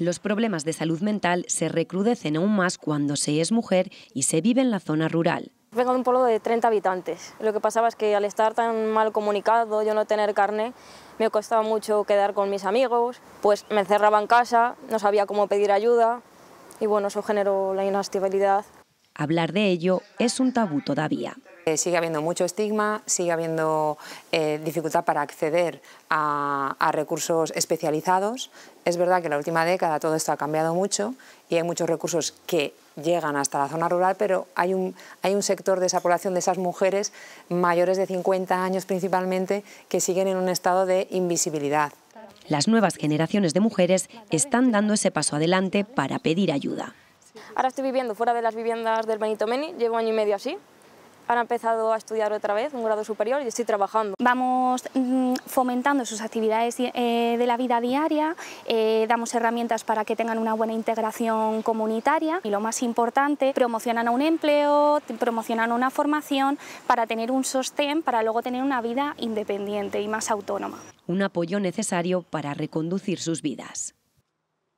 Los problemas de salud mental se recrudecen aún más cuando se es mujer y se vive en la zona rural. Vengo de un pueblo de 30 habitantes. Lo que pasaba es que al estar tan mal comunicado, yo no tener carne, me costaba mucho quedar con mis amigos, pues me encerraba en casa, no sabía cómo pedir ayuda y bueno, eso generó la inestabilidad. Hablar de ello es un tabú todavía. Eh, sigue habiendo mucho estigma, sigue habiendo eh, dificultad para acceder a, recursos especializados. Es verdad que en la última década todo esto ha cambiado mucho y hay muchos recursos que llegan hasta la zona rural, pero hay un, hay un sector de esa población, de esas mujeres mayores de 50 años principalmente, que siguen en un estado de invisibilidad. Las nuevas generaciones de mujeres están dando ese paso adelante para pedir ayuda. Ahora estoy viviendo fuera de las viviendas del Benito Meni, llevo año y medio así, han empezado a estudiar otra vez un grado superior y estoy trabajando. Vamos mm, fomentando sus actividades eh, de la vida diaria, eh, damos herramientas para que tengan una buena integración comunitaria y lo más importante, promocionan un empleo, promocionan una formación para tener un sostén, para luego tener una vida independiente y más autónoma. Un apoyo necesario para reconducir sus vidas.